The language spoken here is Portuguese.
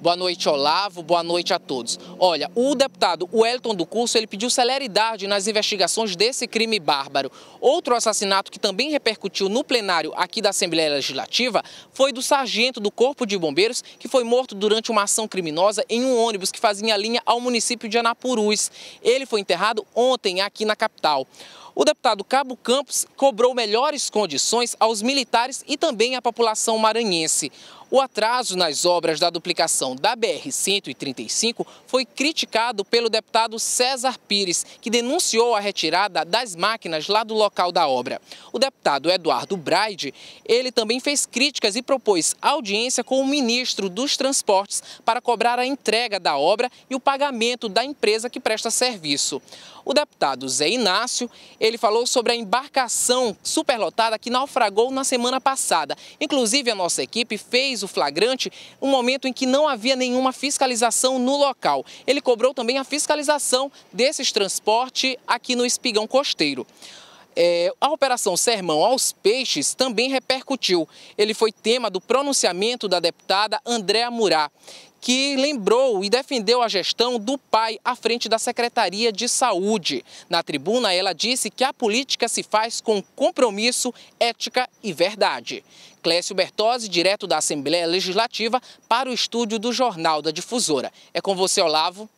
Boa noite, Olavo. Boa noite a todos. Olha, o deputado Wellington do Curso, ele pediu celeridade nas investigações desse crime bárbaro. Outro assassinato que também repercutiu no plenário aqui da Assembleia Legislativa foi do sargento do Corpo de Bombeiros, que foi morto durante uma ação criminosa em um ônibus que fazia linha ao município de Anapurus. Ele foi enterrado ontem aqui na capital. O deputado Cabo Campos cobrou melhores condições aos militares e também à população maranhense. O atraso nas obras da duplicação da BR-135 foi criticado pelo deputado César Pires, que denunciou a retirada das máquinas lá do local da obra. O deputado Eduardo Braide, ele também fez críticas e propôs audiência com o ministro dos Transportes para cobrar a entrega da obra e o pagamento da empresa que presta serviço. O deputado Zé Inácio, ele falou sobre a embarcação superlotada que naufragou na semana passada. Inclusive, a nossa equipe fez o flagrante um momento em que não havia nenhuma fiscalização no local. Ele cobrou também a fiscalização desses transportes aqui no espigão costeiro. É, a Operação Sermão aos Peixes também repercutiu. Ele foi tema do pronunciamento da deputada Andréa Murá, que lembrou e defendeu a gestão do pai à frente da Secretaria de Saúde. Na tribuna, ela disse que a política se faz com compromisso, ética e verdade. Clécio Bertozzi, direto da Assembleia Legislativa, para o estúdio do Jornal da Difusora. É com você, Olavo.